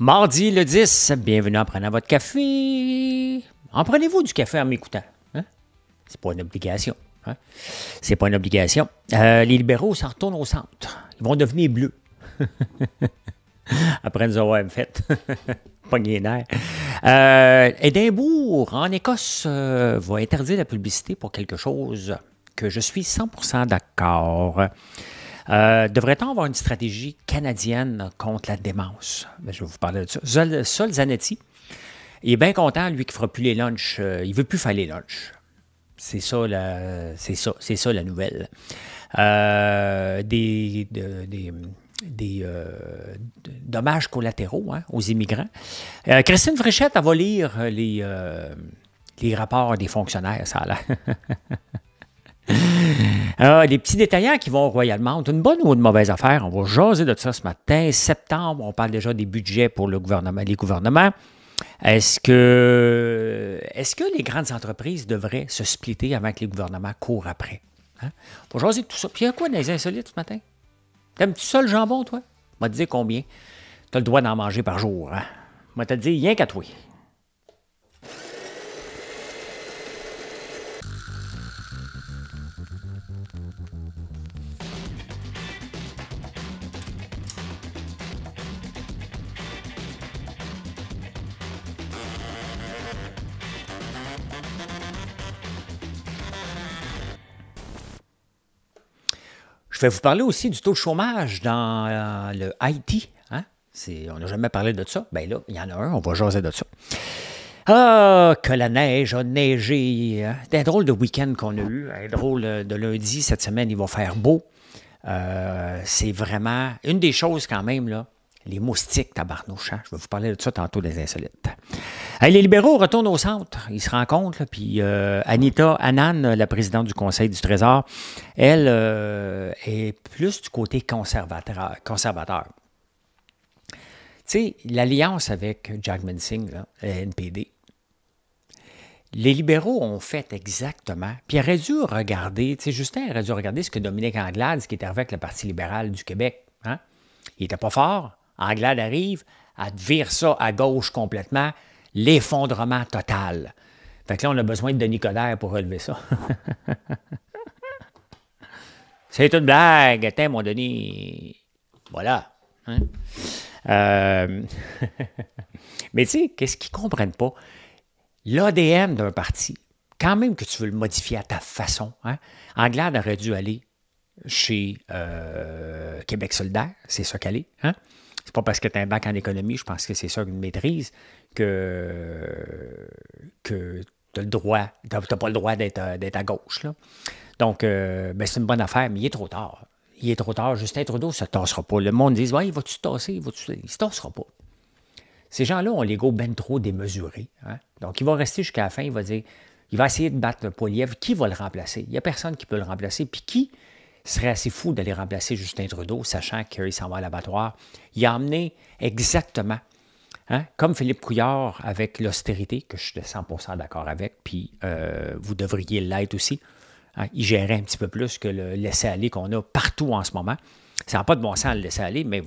Mardi le 10, bienvenue en prenant votre café. En prenez-vous du café en m'écoutant. Hein? C'est pas une obligation. Hein? C'est pas une obligation. Euh, les libéraux s'en retournent au centre. Ils vont devenir bleus. Après nous avoir fait. Pas nerf. Euh, Édimbourg, en Écosse, euh, va interdire la publicité pour quelque chose que je suis 100% d'accord. Euh, devrait-on avoir une stratégie canadienne contre la démence? Ben, je vais vous parler de ça. Sol, Zanetti, il est bien content, lui, qu'il ne fera plus les lunchs. Il euh, il veut plus faire les lunchs. C'est ça, la, ça la nouvelle. Euh, des, des, dommages collatéraux hein, aux immigrants. Christine Fréchette, elle va lire les, les rapports des fonctionnaires, ça là. Ah, les petits détaillants qui vont royalement. Royal une bonne ou une mauvaise affaire, on va jaser de ça ce matin. Septembre, on parle déjà des budgets pour le gouvernement, les gouvernements. Est-ce que, est ce que les grandes entreprises devraient se splitter avant que les gouvernements courent après? Hein? va jaser de tout ça. Puis il y a quoi dans les insolites ce matin? T'aimes-tu ça le jambon, toi? va te dire combien? T'as le droit d'en manger par jour, hein? M'a te dire rien qu'à toi. Je vais vous parler aussi du taux de chômage dans euh, le Haïti. Hein? On n'a jamais parlé de ça. Bien là, il y en a un, on va jaser de ça. Ah, que la neige a neigé. C'est hein? un drôle de week-end qu'on a eu, un hein? drôle de lundi. Cette semaine, il va faire beau. Euh, c'est vraiment une des choses quand même, là. Les moustiques, tabarnouche. Hein. Je vais vous parler de ça tantôt des insolites. les libéraux retournent au centre. Ils se rencontrent. puis euh, Anita Annan, la présidente du Conseil du Trésor, elle euh, est plus du côté conservateur. Tu sais, l'alliance avec Jack Singh, là, NPD, les libéraux ont fait exactement. Puis ils auraient dû regarder, tu sais, Justin aurait dû regarder ce que Dominique Anglade, qui était avec le Parti libéral du Québec. Hein. Il n'était pas fort, Anglade arrive, à virer ça à gauche complètement, l'effondrement total. Fait que là, on a besoin de Denis Coderre pour relever ça. C'est une blague, t'es mon Denis. Voilà. Hein. Euh, mais tu sais, qu'est-ce qu'ils ne comprennent pas? L'ADN d'un parti, quand même que tu veux le modifier à ta façon, hein? Anglade aurait dû aller chez euh, Québec solidaire, c'est ça qu'elle est. Hein? C'est pas parce que tu as un bac en économie, je pense que c'est ça une maîtrise, que, que tu le droit, t'as, pas le droit d'être euh, à, gauche. Donc, euh, ben, c'est une bonne affaire, mais il est trop tard. Il est trop tard. Justin Trudeau ne se tassera pas. Le monde dit Ouais, va-tu se tasser Il ne se tassera pas. Ces gens-là ont l'ego ben trop démesuré. Hein. Donc, il va rester jusqu'à la fin. Il va dire Il va essayer de battre le Poiliev. Qui va le remplacer Il n'y a personne qui peut le remplacer. Puis qui serait assez fou d'aller remplacer Justin Trudeau, sachant qu'il s'en va à l'abattoir. Il a amené exactement, hein, comme Philippe Couillard avec l'austérité, que je suis de 100% d'accord avec, puis euh, vous devriez l'être aussi. Hein, il gérait un petit peu plus que le laisser-aller qu'on a partout en ce moment. Ça n'a pas de bon sens le laisser-aller, mais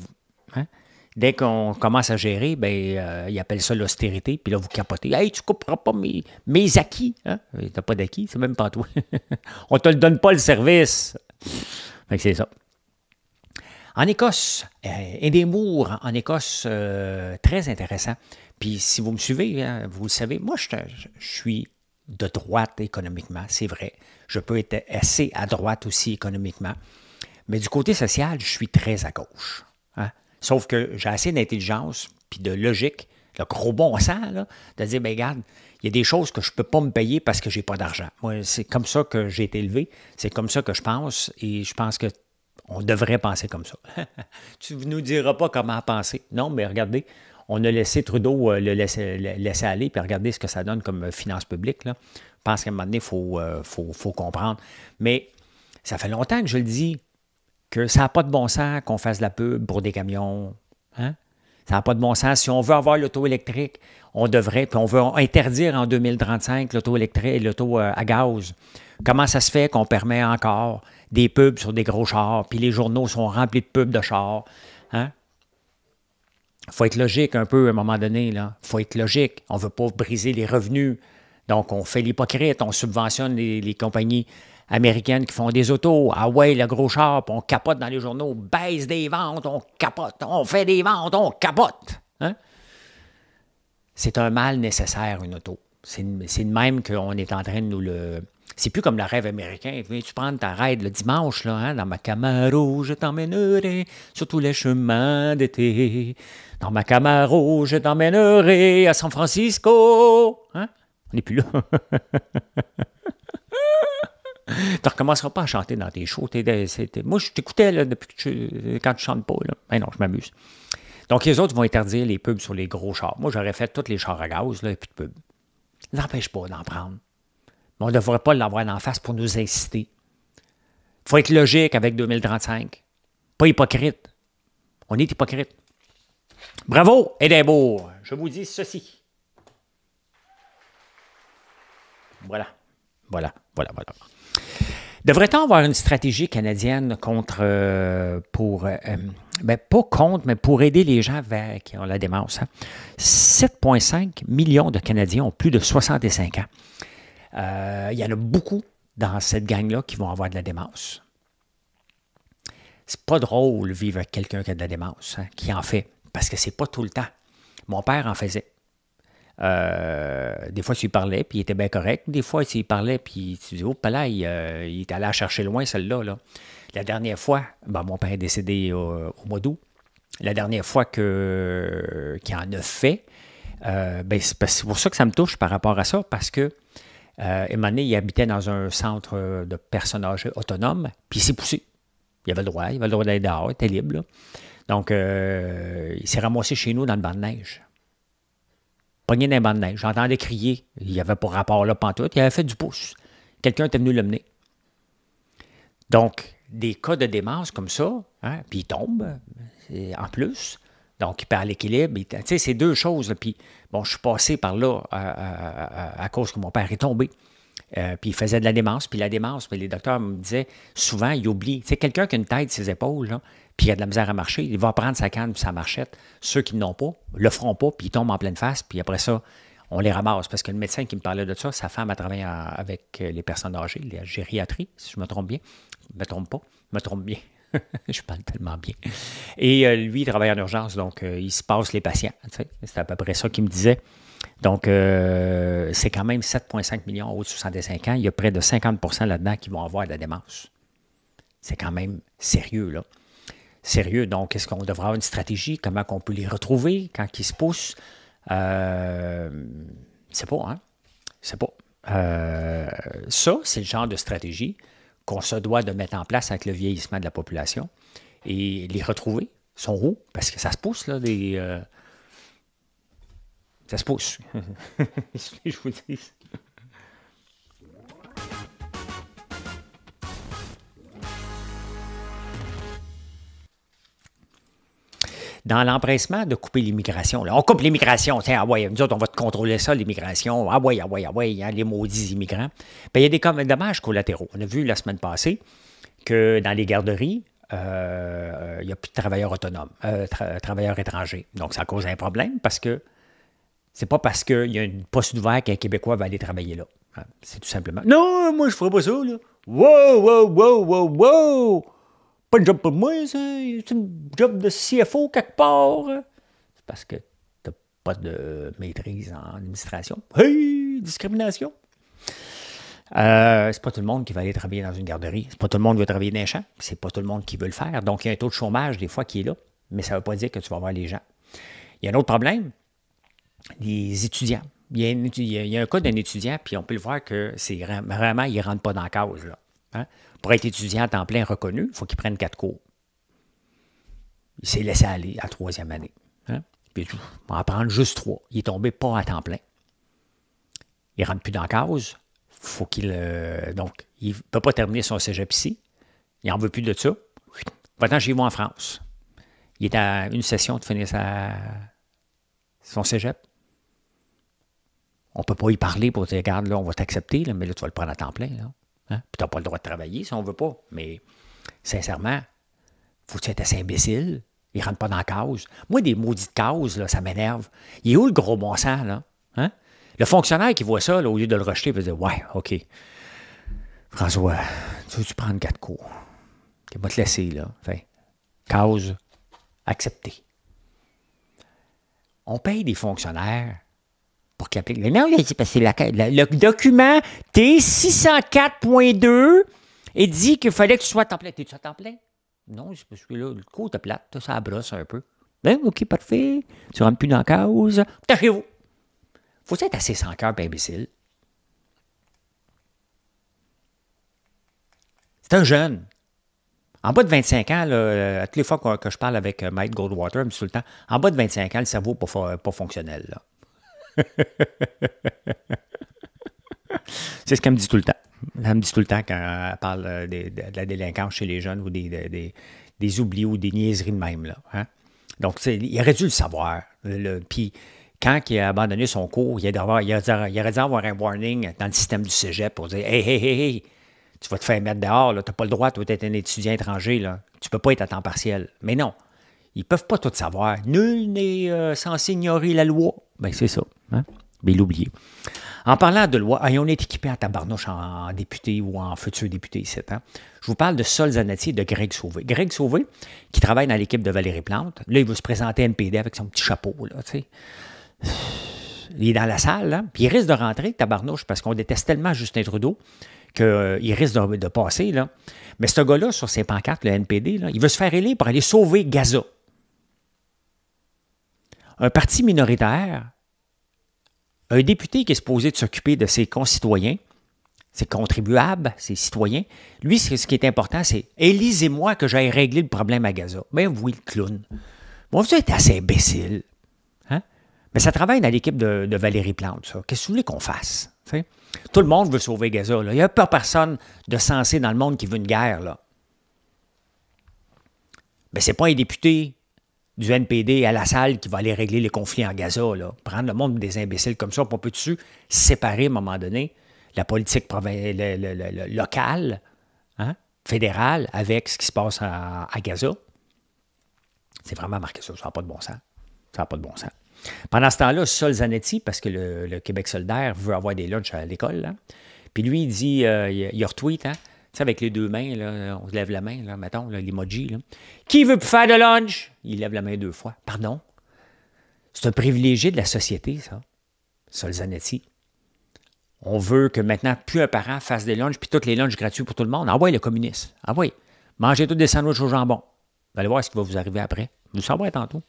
hein, dès qu'on commence à gérer, ben, euh, il appelle ça l'austérité, puis là, vous capotez. Hey, tu couperas pas mes, mes acquis. Hein? n'as pas d'acquis, c'est même pas toi. On ne te le donne pas le service c'est ça. En Écosse, euh, et en Écosse, euh, très intéressant. Puis si vous me suivez, hein, vous le savez, moi je, suis de droite économiquement, c'est vrai. Je peux être assez à droite aussi économiquement. Mais du côté social, je suis très à gauche. Hein. Sauf que j'ai assez d'intelligence puis de logique, le gros bon sens, de dire, ben regarde, il y a des choses que je ne peux pas me payer parce que je n'ai pas d'argent. Moi, c'est comme ça que j'ai été élevé, c'est comme ça que je pense et je pense que on devrait penser comme ça. tu ne nous diras pas comment penser. Non, mais regardez, on a laissé Trudeau euh, le laisser, aller, puis regardez ce que ça donne comme euh, finance publique Là. Je pense qu'à un moment donné, il faut, euh, faut, faut comprendre. Mais ça fait longtemps que je le dis, que ça n'a pas de bon sens qu'on fasse la pub pour des camions. Hein? Ça n'a pas de bon sens. Si on veut avoir l'auto électrique, on devrait, puis on veut interdire en 2035 l'auto électrique et l'auto euh, à gaz. Comment ça se fait qu'on permet encore des pubs sur des gros chars, puis les journaux sont remplis de pubs de chars? Hein? faut être logique un peu à un moment donné. Il faut être logique. On ne veut pas briser les revenus. Donc, on fait l'hypocrite, on subventionne les compagnies américaines qui font des autos. Ah ouais, le gros char, on capote dans les journaux, baisse des ventes, on capote, on fait des ventes, on capote. Hein? C'est un mal nécessaire, une auto. C'est de même qu'on est en train de nous le. C'est plus comme le rêve américain. Viens-tu prendre ta raide le dimanche, là, hein, dans ma Camaro, je t'emmènerai sur tous les chemins d'été. Dans ma Camaro, je t'emmènerai à San Francisco. Hein? On n'est plus là. tu ne recommenceras pas à chanter dans tes shows. Euh, moi, je t'écoutais depuis que tu, euh, quand tu chantes pas. Mais ben non, je m'amuse. Donc, les autres vont interdire les pubs sur les gros chars. Moi, j'aurais fait tous les chars à gaz, là, et puis de N'empêche pas d'en prendre. Mais on ne devrait pas l'avoir en face pour nous inciter. Il faut être logique avec 2035. Pas hypocrite. On est hypocrite. Bravo, Edimbourg. Je vous dis ceci. Voilà. Voilà, voilà, voilà. Devrait-on avoir une stratégie canadienne contre, euh, pour, euh, euh, ben, pas contre, mais pour aider les gens qui ont la démence? 7,5 hein? millions de Canadiens ont plus de 65 ans. il y en a beaucoup dans cette gang-là qui vont avoir de la démence. C'est pas drôle vivre avec quelqu'un qui a de la démence, hein, qui en fait, parce que c'est pas tout le temps. Mon père en faisait. Euh, des fois, tu lui parlais, puis il était bien correct. Des fois, tu parlait parlais, puis tu dis, oh, là, euh, il, est allé chercher loin, celle-là. Là. La dernière fois, ben, mon père est décédé euh, au, mois d'août. La dernière fois que, qu'il en a fait, ben, c'est pour ça que ça me touche par rapport à ça, parce que euh, il habitait dans un centre de personnages âgées autonomes, puis il s'est poussé. Il avait le droit, il avait le droit d'aller dehors, il était libre. Donc, il s'est ramassé chez nous dans le banc de neige pogné d'un banc J'entendais crier. Il y avait pas rapport là, pantoute. Il avait fait du pouce. Quelqu'un était venu l'emmener. Donc, des cas de démence comme ça, hein, puis il tombe, euh, en plus. Donc, il perd l'équilibre. Tu sais, c'est deux choses. Puis, bon, je suis passé par là euh, euh, à, cause que mon père est tombé. puis il faisait de la démence, puis la démence, mais les docteurs me disaient souvent, il oublie. C'est quelqu'un qui a une tête, ses épaules, puis il a de la misère à marcher, il va prendre sa canne ou sa marchette. Ceux qui n'ont pas, le feront pas, puis ils tombent en pleine face, puis après ça, on les ramasse. Parce que le médecin qui me parlait de ça, sa femme a travaillé avec euh, les personnes âgées, la gériatrie, si je me trompe bien. Je me trompe pas, je me trompe bien. je parle tellement bien. Et euh, lui, il travaille en urgence, donc euh, il se passe les patients. C'est à peu près ça qu'il me disait. Donc, c'est quand même 7,5 millions au de 65 ans. Il y a près de 50 là-dedans qui vont avoir de la démence. C'est quand même sérieux, là sérieux. Donc, est-ce qu'on devrait avoir une stratégie? Comment on peut les retrouver quand ils se poussent? Euh, c'est pas, hein? C'est pas. Euh, ça, c'est le genre de stratégie qu'on se doit de mettre en place avec le vieillissement de la population. Et les retrouver sont où? Parce que ça se pousse, là, des. Euh, ça se pousse. Je vous dis. dans l'empressement de couper l'immigration. On coupe l'immigration, tiens, ah nous autres, on va te contrôler ça, l'immigration, ah ouais, ah ouais, ah ouais, hein, les maudits immigrants. Ben, il y a des dommages collatéraux. On a vu la semaine passée que dans les garderies, euh, il n'y a plus de travailleurs autonomes, euh, travailleurs étrangers. Donc, ça cause un problème parce que c'est pas parce qu'il y a une poste ouverte qu'un Québécois va aller travailler là. Hein. C'est tout simplement. Non, moi, je ferai pas ça, là. Wow, wow, wow, wow, wow! pas une job pour moi, c'est une job de CFO quelque part. Hein. C'est parce que t'as pas de maîtrise en administration. Hey, discrimination. Euh, c'est pas tout le monde qui va aller travailler dans une garderie. C'est pas tout le monde qui va travailler dans un champ. C'est pas tout le monde qui veut le faire. Donc, il y a un taux de chômage, des fois, qui est là. Mais ça ne veut pas dire que tu vas voir les gens. Il y a un autre problème les étudiants. Il y, a, un cas d'un étudiant, puis on peut le voir que c'est vraiment, il ne rentre pas dans la cause. Là. Hein? Pour être étudiant à temps plein reconnu, il faut qu'il prenne quatre cours. Il s'est laissé aller à la troisième année. il hein? va en prendre juste trois. Il est tombé pas à temps plein. Il ne rentre plus dans la case. Faut qu'il, euh, il ne peut pas terminer son cégep ici. Il n'en veut plus de ça. Maintenant, ten chez moi en France. Il est à une session de finir son cégep. On ne peut pas y parler pour dire, regarde, là, on va t'accepter, mais là, tu vas le prendre à temps plein. Hein? Puis tu pas le droit de travailler si on ne veut pas. Mais sincèrement, faut-tu être assez imbécile? Il ne rentre pas dans la cause. Moi, des maudites causes, là, ça m'énerve. Il est où le gros bon sang? là? Hein? Le fonctionnaire qui voit ça, au lieu de le rejeter, il va dire Ouais, OK. François, tu veux-tu prendre quatre cours? Je va te laisser, là. Enfin, cause acceptée. On paye des fonctionnaires pour qu'il les Mais non, parce que le document T604.2 et dit qu'il fallait que tu sois à plein. T'es-tu à temps plein? Non, c'est parce que là, le coup, t'es plate, ça brosse un peu. Ben, OK, parfait. Tu rentres plus dans la cause. tâchez vous. Faut être assez sans cœur ben, imbécile. C'est un jeune. En bas de 25 ans, euh, à toutes les fois que, je parle avec euh, Mike Goldwater, tout le temps, en bas de 25 ans, le cerveau n'est pas, fonctionnel. C'est ce qu'elle me dit tout le temps. Elle me dit tout le temps quand elle parle euh, de, la délinquance chez les jeunes ou des, des, oublis ou des niaiseries de même. Là, hein. Donc, il aurait dû le savoir. Puis, quand il a abandonné son cours, il, il, il aurait dû avoir un warning dans le système du cégep pour dire Hey, hey, hey, tu vas te faire mettre dehors, tu n'as pas le droit, vas être un étudiant étranger, là. tu peux pas être à temps partiel. Mais non, ils ne peuvent pas tout savoir. Nul n'est euh, censé ignorer la loi. Ben, c'est ça mais l'oublier. En parlant de loi, on est équipé à tabarnouche en député ou en futur député hein. Je vous parle de Sol Zanetti et de Greg Sauvé. Greg Sauvé, qui travaille dans l'équipe de Valérie Plante, là, il veut se présenter NPD avec son petit chapeau, là, tu sais. Il est dans la salle, là, hein. puis il risque de rentrer, tabarnouche, parce qu'on déteste tellement Justin Trudeau qu'il risque de, passer, là. Mais ce gars-là, sur ses pancartes, le NPD, il veut se faire élire pour aller sauver Gaza. Un parti minoritaire un député qui est supposé de s'occuper de ses concitoyens, ses contribuables, ses citoyens, lui, ce qui est important, c'est élisez-moi que j'aille régler le problème à Gaza. Ben oui, le clown. Bon, vous êtes assez imbécile. Hein? Mais ça travaille dans l'équipe de, Valérie Plante, ça. Qu'est-ce que vous voulez qu'on fasse? Tout le monde veut sauver Gaza. Il n'y a pas personne de sensé dans le monde qui veut une guerre. Là. Mais ben, c'est pas un député du NPD à la salle qui va aller régler les conflits en Gaza. Là. Prendre le monde des imbéciles comme ça, on peut dessus séparer à un moment donné la politique le, locale, hein, fédérale, avec ce qui se passe à, Gaza? C'est vraiment marqué ça, ça n'a pas de bon sens. Ça n'a pas de bon sens. Pendant ce temps-là, Sol Zanetti, parce que le, Québec solidaire veut avoir des lunchs à l'école, hein, puis lui, il dit, euh, il, il retweet, hein, sais, avec les deux mains, on se lève la main, là, mettons, l'emoji. Là, Qui veut faire de lunch? Il lève la main deux fois. Pardon? C'est un privilégié de la société, ça. Solzanetti. On veut que maintenant, plus un parent fasse des lunchs, puis toutes les lunchs gratuits pour tout le monde. Ah ouais, le communiste. Ah ouais. Mangez tous des sandwichs au jambon. Vous allez voir ce qui va vous arriver après. Vous savez tantôt.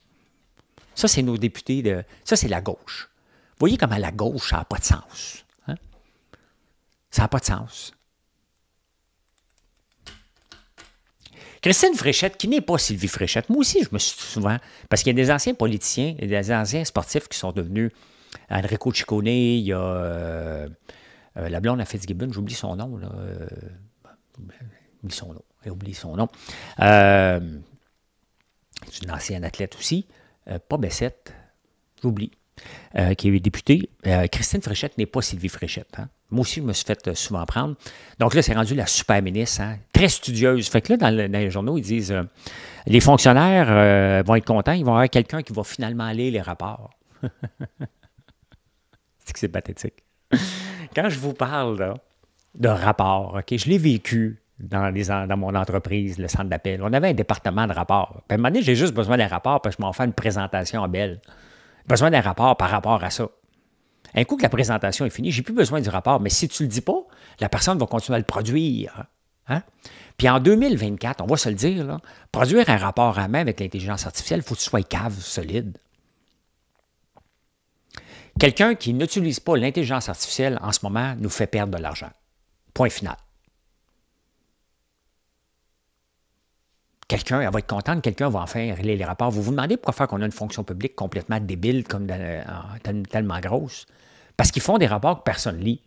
Ça, c'est nos députés de. Ça, c'est la gauche. voyez comment la gauche, ça n'a pas de sens. Hein? Ça n'a pas de sens. Christine Fréchette, qui n'est pas Sylvie Fréchette, moi aussi, je me suis souvent. Parce qu'il y a des anciens politiciens et des anciens sportifs qui sont devenus Enrico Ciccone, il y a euh, euh, la blonde à Fitzgibbon, j'oublie son nom. Là, sont euh, son nom. son nom. c'est une ancienne athlète aussi. pas Bessette. J'oublie. Euh, qui est députée. Euh, Christine Fréchette n'est pas Sylvie Fréchette. Hein. Moi aussi, je me suis fait euh, souvent prendre. Donc là, c'est rendu la super ministre, hein. très studieuse. Fait que là, dans, les journaux, ils disent les fonctionnaires vont être contents, ils vont avoir quelqu'un qui va finalement aller les rapports. c'est que c'est pathétique. Quand je vous parle de rapports, ok, je l'ai vécu. Dans, mon entreprise, le centre d'appel. On avait un département de rapports. Puis à un moment donné, j'ai juste besoin des rapports parce que je m'en fais une présentation belle besoin d'un rapport par rapport à ça. Un coup que la présentation est finie, j'ai plus besoin du rapport, mais si tu ne le dis pas, la personne va continuer à le produire. Hein? Puis en 2024, on va se le dire, produire un rapport à main avec l'intelligence artificielle, il faut que tu sois cave, solide. Quelqu'un qui n'utilise pas l'intelligence artificielle en ce moment nous fait perdre de l'argent. Point final. quelqu'un va être contente, quelqu'un va enfin régler les rapports. Vous vous demandez pourquoi faire qu'on a une fonction publique complètement débile, comme tellement grosse? Parce qu'ils font des rapports que personne ne lit.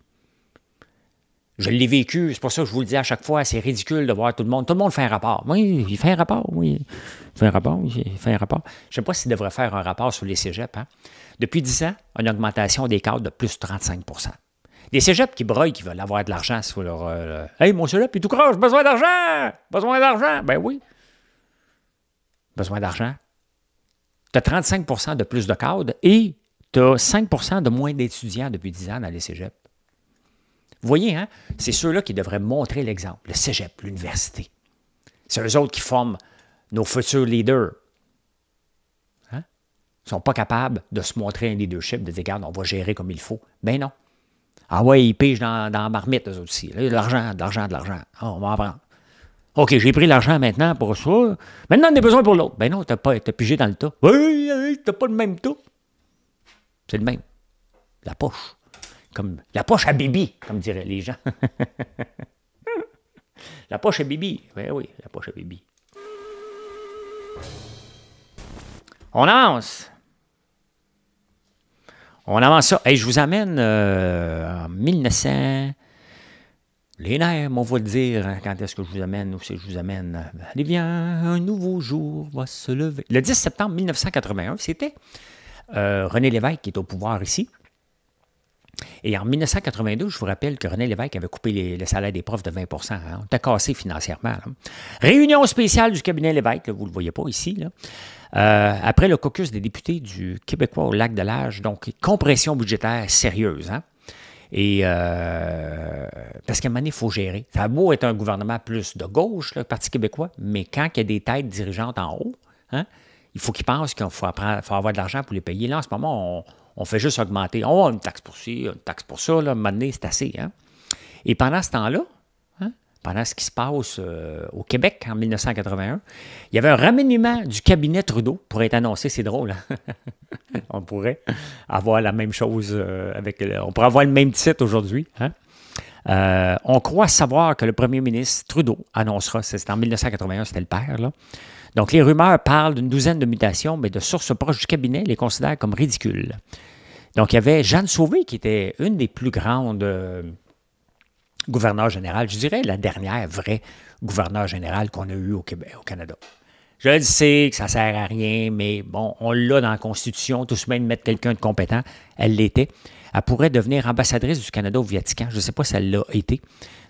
Je l'ai vécu, c'est pour ça que je vous le dis à chaque fois, c'est ridicule de voir tout le monde. Tout le monde fait un rapport. Oui, il fait un rapport, oui. fait un rapport, fait un rapport. Je ne sais pas s'il devrait faire un rapport sur les cégeps. Hein. Depuis 10 ans, une augmentation des cadres de plus de 35 Des cégeps qui broient qui veulent avoir de l'argent sur leur. Euh, hey, mon cégep, puis tout croche, besoin d'argent Besoin d'argent Ben oui besoin d'argent. Tu as 35 de plus de cadres et tu as 5 de moins d'étudiants depuis 10 ans dans les Vous voyez, hein? c'est ceux-là qui devraient montrer l'exemple, le cégep, l'université. C'est eux autres qui forment nos futurs leaders. Hein? Ils ne sont pas capables de se montrer un leadership, de dire, regarde, on va gérer comme il faut. Ben non. Ah ouais, ils pigent dans, la marmite, eux aussi. l'argent, de l'argent, de l'argent. Ah, on va en prendre. OK, j'ai pris l'argent maintenant pour ça. Maintenant, on a besoin pour l'autre. Ben non, t'as pas, été pigé dans le tas. Oui, oui, t'as pas le même tas. C'est le même. La poche. Comme la poche à bibi, comme diraient les gens. la poche à bibi. Ben oui, la poche à bibi. On avance. On avance ça. Et je vous amène euh, en 1900 les nerfs, on va le dire hein, quand est-ce que je vous amène, ou si je vous amène. Allez, bien, un nouveau jour va se lever. Le 10 septembre 1981, c'était euh, René Lévesque qui est au pouvoir ici. Et en 1982, je vous rappelle que René Lévesque avait coupé les, le salaire des profs de 20 hein. On était cassé financièrement. Réunion spéciale du cabinet Lévesque, vous ne le voyez pas ici. Euh, après le caucus des députés du Québécois au lac de l'âge, donc compression budgétaire sérieuse. Hein. Et euh, parce qu'à un moment donné, il faut gérer. Ça a beau être un gouvernement plus de gauche, le Parti québécois, mais quand il y a des têtes dirigeantes en haut, hein, il faut qu'ils pensent qu'il faut, avoir de l'argent pour les payer. Là, en ce moment, on, fait juste augmenter. On a une taxe pour ci, une taxe pour ça. Là, à un moment donné, c'est assez. Hein. Et pendant ce temps-là, pendant ce qui se passe euh, au Québec en 1981. Il y avait un remaniement du cabinet Trudeau pour être annoncé, c'est drôle. Hein? on pourrait avoir la même chose euh, avec. On pourrait avoir le même titre aujourd'hui. Hein? Euh, on croit savoir que le premier ministre Trudeau annoncera, c'était en 1981, c'était le père, Donc, les rumeurs parlent d'une douzaine de mutations, mais de sources proches du cabinet les considèrent comme ridicules. Donc, il y avait Jeanne Sauvé, qui était une des plus grandes gouverneur général, je dirais la dernière vraie gouverneur général qu'on a eue au, Québec, au Canada. Je sais que ça ne sert à rien, mais bon, on l'a dans la Constitution, tout se de mettre quelqu'un de compétent, elle l'était. Elle pourrait devenir ambassadrice du Canada au Vatican. Je ne sais pas si elle l'a été.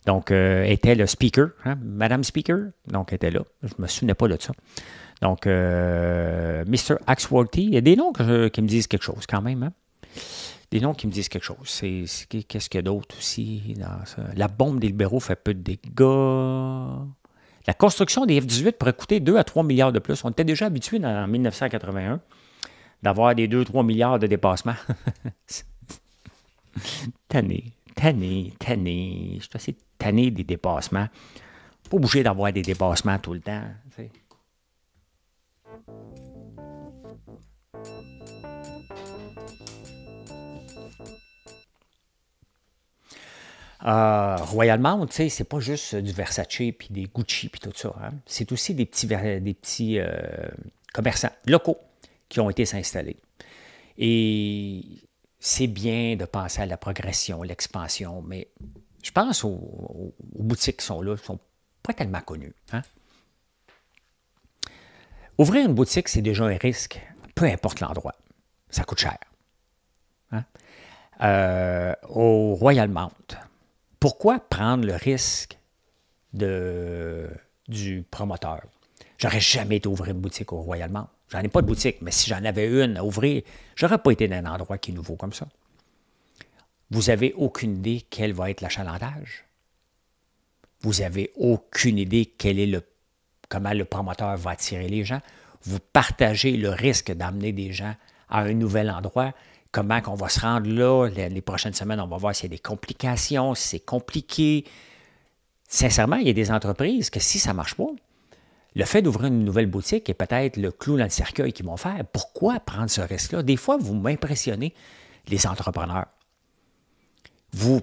Donc, euh, était le speaker, hein, Madame Speaker, donc était là. Je ne me souvenais pas de ça. Donc, euh, Mr. Axworthy, il y a des noms qui me disent quelque chose quand même. Hein? des noms qui me disent quelque chose. qu'est-ce qu'il y a d'autre aussi dans ça? La bombe des libéraux fait peu de dégâts. La construction des F-18 pourrait coûter 2 à 3 milliards de plus. On était déjà habitué en 1981 d'avoir des 2-3 milliards de dépassements. tanné, tanné, tanné. Je suis assez tanné des dépassements. Pas bouger d'avoir des dépassements tout le temps. Euh, Royal Mount, c'est pas juste euh, du Versace puis des Gucci puis tout ça. Hein. C'est aussi des petits, des petits euh, commerçants locaux qui ont été s'installer. Et c'est bien de penser à la progression, l'expansion, mais je pense aux, boutiques qui sont là, qui sont pas tellement connues. Hein. Ouvrir une boutique, c'est déjà un risque, peu importe l'endroit. Ça coûte cher. Hein. au Royal Mount, pourquoi prendre le risque de, du promoteur? J'aurais jamais été ouvrir une boutique au Royal Je J'en ai pas de boutique, mais si j'en avais une à ouvrir, j'aurais pas été dans un endroit qui est nouveau comme ça. Vous avez aucune idée quel va être l'achalandage. Vous n'avez aucune idée quel est le, comment le promoteur va attirer les gens. Vous partagez le risque d'amener des gens à un nouvel endroit comment on va se rendre là. Les, prochaines semaines, on va voir s'il y a des complications, si c'est compliqué. Sincèrement, il y a des entreprises que si ça ne marche pas, le fait d'ouvrir une nouvelle boutique est peut-être le clou dans le cercueil qu'ils vont faire. Pourquoi prendre ce risque-là? Des fois, vous m'impressionnez, les entrepreneurs. Vous.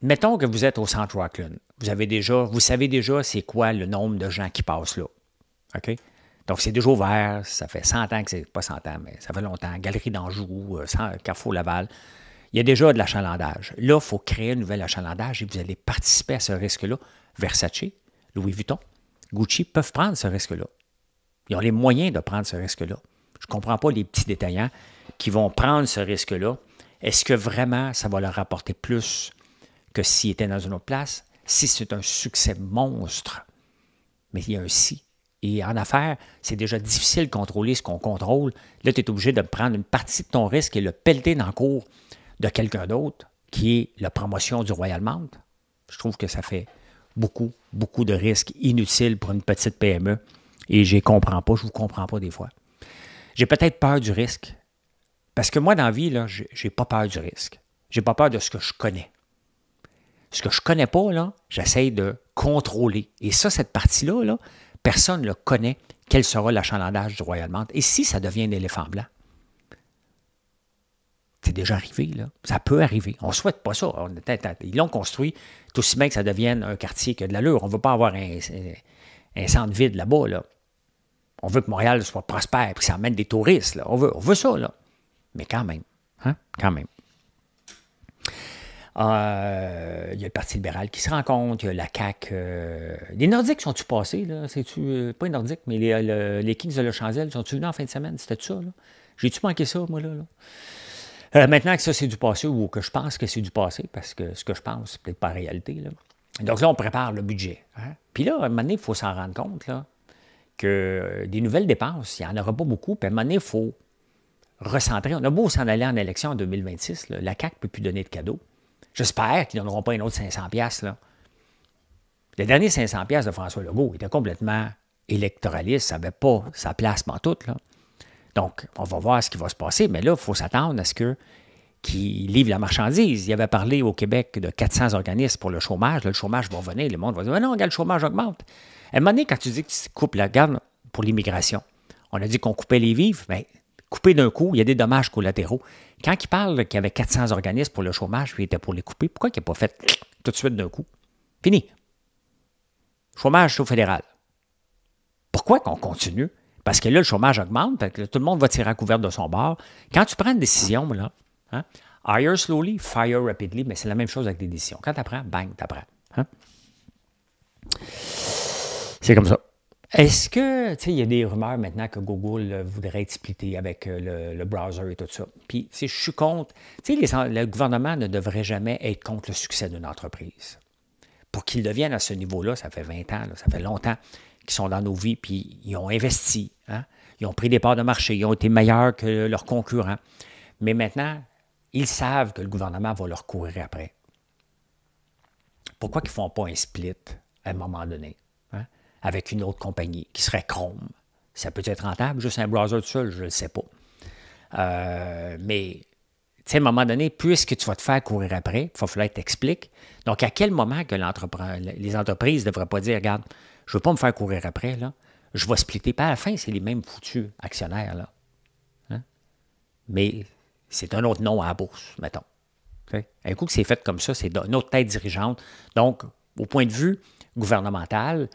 Mettons que vous êtes au centre Rockland. Vous, avez déjà, vous savez déjà c'est quoi le nombre de gens qui passent là. OK? Donc, c'est déjà ouvert. Ça fait 100 ans que c'est pas 100 ans, mais ça fait longtemps. Galerie d'Anjou, euh, Carrefour Laval. Il y a déjà de l'achalandage. Là, il faut créer un nouvel achalandage et vous allez participer à ce risque-là. Versace, Louis Vuitton, Gucci peuvent prendre ce risque-là. Ils ont les moyens de prendre ce risque-là. Je ne comprends pas les petits détaillants qui vont prendre ce risque-là. Est-ce que vraiment ça va leur rapporter plus que s'ils étaient dans une autre place? Si c'est un succès monstre, mais il y a un si. Et en affaires, c'est déjà difficile de contrôler ce qu'on contrôle. Là, tu es obligé de prendre une partie de ton risque et le pelleter dans le cours de quelqu'un d'autre, qui est la promotion du Royal Mount. Je trouve que ça fait beaucoup, beaucoup de risques inutiles pour une petite PME. Et je ne comprends pas, je ne vous comprends pas des fois. J'ai peut-être peur du risque. Parce que moi, dans la vie, je n'ai pas peur du risque. J'ai pas peur de ce que je connais. Ce que je connais pas, là, j'essaye de contrôler. Et ça, cette partie-là, là, Personne ne connaît quel sera l'achalandage du Royal Mount. Et si ça devient un éléphant blanc? C'est déjà arrivé, là. Ça peut arriver. On ne souhaite pas ça. ils l'ont construit tout aussi bien que ça devienne un quartier qui a de l'allure. On ne veut pas avoir un, un centre vide là-bas, là. On veut que Montréal soit prospère et que ça amène des touristes, On veut, on veut ça, là. Mais quand même, hein? Quand même il ah, euh, y a le Parti libéral qui se rencontre, il y a la CAQ. Euh, les Nordiques sont-tu passés? Là? C'est-tu, euh, pas les Nordiques, mais les, Kings de la Chandelle sont-tu venus en fin de semaine? C'était ça? Là? J'ai-tu manqué ça, moi, là? maintenant que ça, c'est du passé ou que je pense que c'est du passé, parce que ce que je pense, c'est peut-être pas réalité. Donc là, on prépare le budget. Hein? Puis là, à un moment donné, il faut s'en rendre compte là, que des nouvelles dépenses, il n'y en aura pas beaucoup. Puis à un moment donné, il faut recentrer. On a beau s'en aller en élection en 2026, la CAQ ne peut plus donner de cadeaux. J'espère qu'ils ne donneront pas un autre 500$. Là. Le dernier 500$ de François Legault était complètement électoraliste, ça n'avait pas sa place en tout. Là. Donc, on va voir ce qui va se passer, mais là, il faut s'attendre à ce que qui livre la marchandise. Il avait parlé au Québec de 400 organismes pour le chômage. le chômage va revenir. Le monde va dire Mais non, regarde, le chômage augmente. À un moment donné, quand tu dis que tu coupes la gamme pour l'immigration, on a dit qu'on coupait les vivres. Mais Coupé d'un coup, il y a des dommages collatéraux. Quand il parle qu'il y avait 400 organismes pour le chômage, puis il était pour les couper, pourquoi il n'a pas fait tout de suite d'un coup? Fini. Chômage au fédéral. Pourquoi qu'on continue? Parce que là, le chômage augmente, tout le monde va tirer à couvert de son bord. Quand tu prends une décision, là, hein, hire slowly, fire rapidly, mais c'est la même chose avec des décisions. Quand tu apprends, bang, tu apprends. Hein. C'est comme ça. Est-ce que, tu sais, il y a des rumeurs maintenant que Google voudrait être avec euh, le, browser et tout ça. Puis, je suis contre. Tu sais, le gouvernement ne devrait jamais être contre le succès d'une entreprise. Pour qu'ils deviennent à ce niveau-là, ça fait 20 ans, ça fait longtemps qu'ils sont dans nos vies, puis ils ont investi. Hein. Ils ont pris des parts de marché, ils ont été meilleurs que leurs concurrents. Mais maintenant, ils savent que le gouvernement va leur courir après. Pourquoi ils ne font pas un split à un moment donné? avec une autre compagnie qui serait Chrome. Ça peut être rentable, juste un browser de seul, je ne le sais pas. Euh, mais, tu sais, à un moment donné, puisque tu vas te faire courir après, il va falloir t'expliquer. Donc, à quel moment que les entreprises ne devraient pas dire, regarde, je ne veux pas me faire courir après, là. je vais splitter. Pas à la fin, c'est les mêmes foutus actionnaires, là. Hein? Mais c'est un autre nom à la bourse, mettons. Un coup que c'est fait comme ça, c'est une autre tête dirigeante. Donc, au point de vue gouvernemental,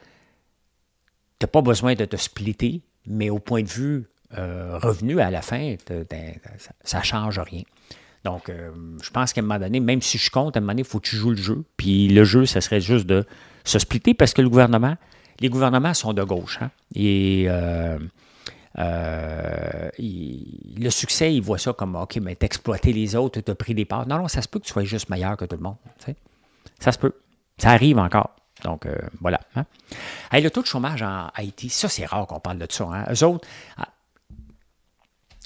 tu n'as pas besoin de te splitter, mais au point de vue euh, revenu à la fin, ça ne change rien. Donc, euh, je pense qu'à un moment donné, même si je compte, à un moment donné, il faut que tu joues le jeu. Puis le jeu, ce serait juste de se splitter parce que le gouvernement, les gouvernements sont de gauche. Hein. Et euh, le succès, ils voient ça comme OK, mais t'as exploité les autres, t'as pris des parts. Non, non, ça se peut que tu sois juste meilleur que tout le monde. Ça se peut. Ça arrive encore. Donc, euh, voilà. Hein. le taux de chômage en Haïti, ça, c'est rare qu'on parle de ça. Hein. Eux autres, ah,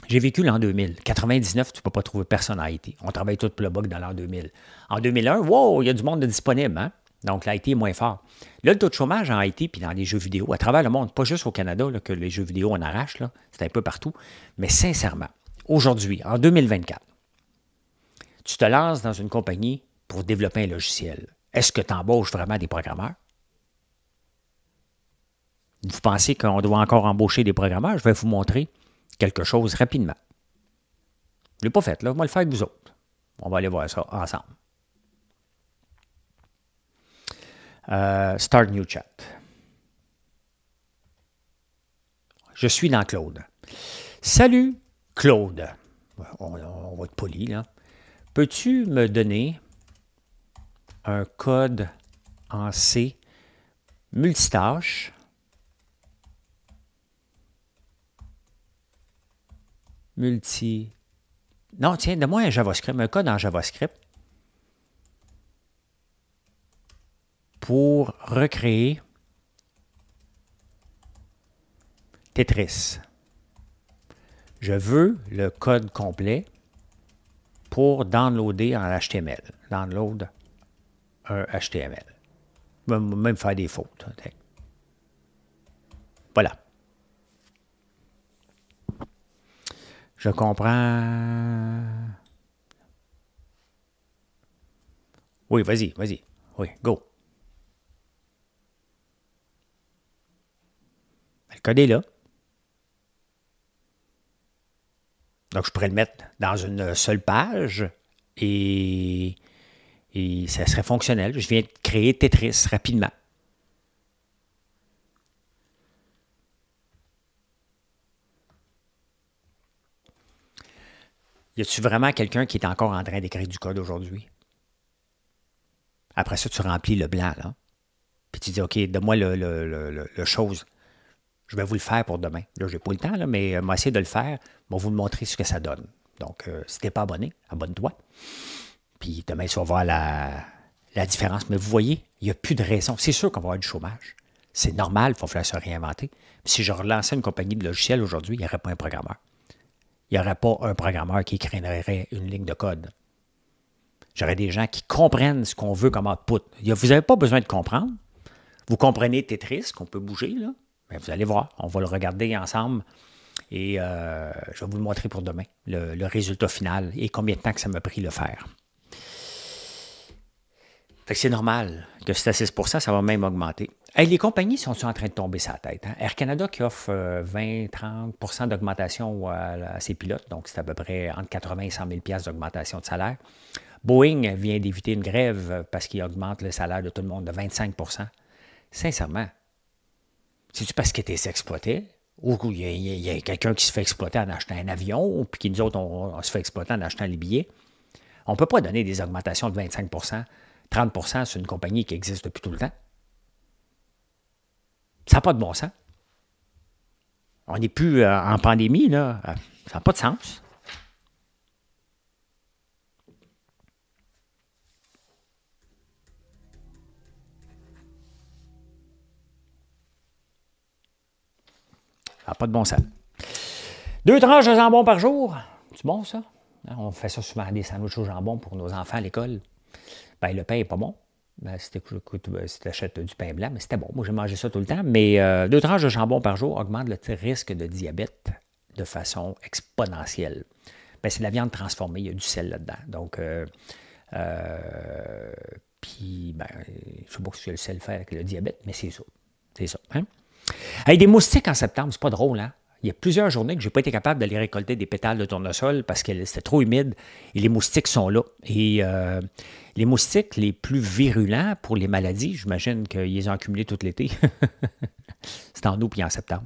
j'ai vécu l'an 2000. 99, tu ne peux pas trouver personne en Haïti. On travaille tout pour le bug dans l'an 2000. En 2001, wow, il y a du monde disponible. Hein? Donc, l'Haïti est moins fort. Là, le taux de chômage en Haïti, puis dans les jeux vidéo, à travers le monde, pas juste au Canada, que les jeux vidéo en arrache, c'est un peu partout, mais sincèrement, aujourd'hui, en 2024, tu te lances dans une compagnie pour développer un logiciel. Est-ce que tu embauches vraiment des programmeurs? Vous pensez qu'on doit encore embaucher des programmeurs? Je vais vous montrer quelque chose rapidement. Je ne l'ai pas fait, là. vous le faire avec vous autres. On va aller voir ça ensemble. Euh, start New Chat. Je suis dans Claude. Salut, Claude. On, on va être poli, là. Peux-tu me donner un code en C multitâche. Multi... Non, tiens, donne-moi un JavaScript, un code en JavaScript pour recréer Tetris. Je veux le code complet pour downloader en HTML. Download un HTML. Même, même faire des fautes. Hein, voilà. Je comprends. Oui, vas-y, vas-y. Oui, go. Le code est là. Donc, je pourrais le mettre dans une seule page et et ça serait fonctionnel. Je viens de créer Tetris rapidement. Y a-tu vraiment quelqu'un qui est encore en train d'écrire du code aujourd'hui? Après ça, tu remplis le blanc, Puis tu dis, OK, donne-moi le, chose. Je vais vous le faire pour demain. Là, je n'ai pas le temps, mais euh, moi, essayer de le faire. Je vous le montrer ce que ça donne. Donc, euh, si tu n'es pas abonné, abonne-toi. Puis demain, ça va voir la, différence. Mais vous voyez, il n'y a plus de raison. C'est sûr qu'on va avoir du chômage. C'est normal, il faut falloir se réinventer. si je relançais une compagnie de logiciels aujourd'hui, il n'y aurait pas un programmeur. Il n'y aurait pas un programmeur qui écrirait une ligne de code. J'aurais des gens qui comprennent ce qu'on veut comme output. Vous n'avez pas besoin de comprendre. Vous comprenez Tetris, qu'on peut bouger, là. Mais ben, vous allez voir, on va le regarder ensemble et euh, je vais vous le montrer pour demain, le, le résultat final et combien de temps que ça m'a pris le faire. Fait que c'est normal que c'est à 6 ça va même augmenter. et les compagnies sont en train de tomber sa tête. Hein? Air Canada qui offre 20-30 euh, d'augmentation à, ses pilotes, donc c'est à peu près entre 80 et 100 000 d'augmentation de salaire. Boeing vient d'éviter une grève parce qu'il augmente le salaire de tout le monde de 25 Sincèrement, c'est-tu parce que tu es Ou il y a, quelqu'un qui se fait exploiter en achetant un avion, puis qui nous autres, on, on se fait exploiter en achetant les billets? On ne peut pas donner des augmentations de 25 30 c'est une compagnie qui existe depuis tout le temps. Ça n'a pas de bon sens. On n'est plus euh, en pandémie, là. Euh, ça n'a pas de sens. Ça n'a pas de bon sens. Deux tranches de jambon par jour. C'est bon, ça? On fait ça souvent des sandwichs au jambon pour nos enfants à l'école ben, le pain n'est pas bon. Ben, si tu ben, achètes du pain blanc, mais ben, c'était bon. Moi, j'ai mangé ça tout le temps. Mais euh, deux tranches de jambon par jour augmentent le risque de diabète de façon exponentielle. Ben, c'est de la viande transformée, il y a du sel là-dedans. Donc, euh, euh, puis, ben, je sais pas si le sel fait avec le diabète, mais c'est ça. C'est ça. Hein? des moustiques en septembre, c'est pas drôle, hein? il y a plusieurs journées que je n'ai pas été capable d'aller récolter des pétales de tournesol parce que c'était trop humide et les moustiques sont là. Et euh, les moustiques les plus virulents pour les maladies, j'imagine qu'ils ont accumulé tout l'été. c'est en août puis en septembre.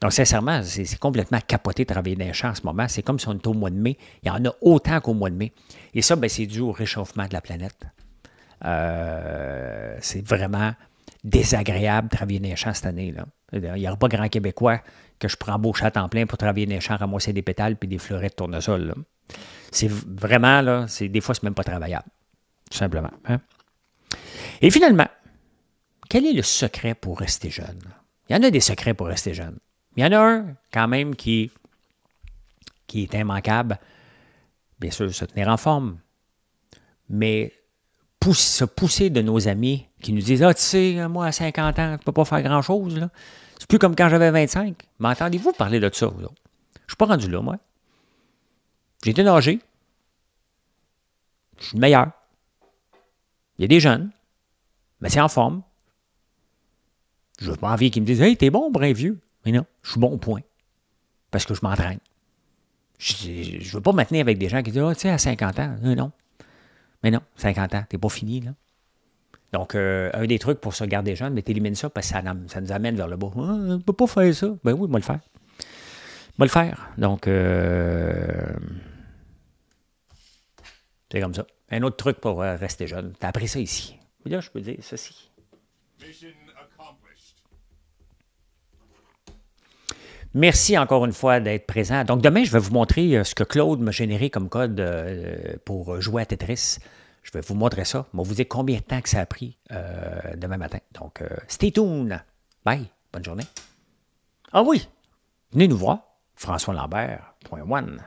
Donc, sincèrement, c'est complètement capoté de travailler dans les champs en ce moment. C'est comme si on était au mois de mai. Il y en a autant qu'au mois de mai. Et ça, ben, c'est dû au réchauffement de la planète. Euh, c'est vraiment désagréable de travailler dans les champs cette année. Là. Il n'y aura pas grand Québécois que je prends beau chat en plein pour travailler dans les champs, ramasser des pétales puis des fleurets de tournesol. C'est vraiment, là, des fois, c'est même pas travaillable. Tout simplement. Hein. Et finalement, quel est le secret pour rester jeune? Il y en a des secrets pour rester jeune. Il y en a un, quand même, qui, qui est immanquable. Bien sûr, se tenir en forme. Mais se pousser de nos amis qui nous disent Ah, tu sais, moi, à 50 ans, je peux pas faire grand-chose. C'est plus comme quand j'avais 25. mais M'entendez-vous parler de ça, vous autres? Je suis pas rendu là, moi. J'ai été nager. Je suis meilleur. Il y a des jeunes, mais c'est en forme. Je veux pas envie qu'ils me disent Hey, t'es bon, brin vieux. Mais non, je suis bon au point. Parce que je m'entraîne. Je ne veux pas me tenir avec des gens qui disent Ah, tu sais, à 50 ans. Non, non. Mais non, 50 ans, t'es pas fini, là. Donc, euh, un des trucs pour se garder jeune, mais t'élimines ça parce que ça, nous amène vers le bas. Ah, on ne peut pas faire ça. Ben oui, moi le faire. Moi le faire. Donc, euh, c'est comme ça. Un autre truc pour euh, rester jeune. T'as appris ça ici. je peux dire ceci. Merci encore une fois d'être présent. Donc, demain, je vais vous montrer euh, ce que Claude m'a généré comme code euh, pour jouer à Tetris. Je vais vous montrer ça. mais vous dire combien de temps que ça a pris euh, demain matin. Donc, stay tuned. Bye. Bonne journée. Ah oui, venez nous voir. François Lambert. Point one.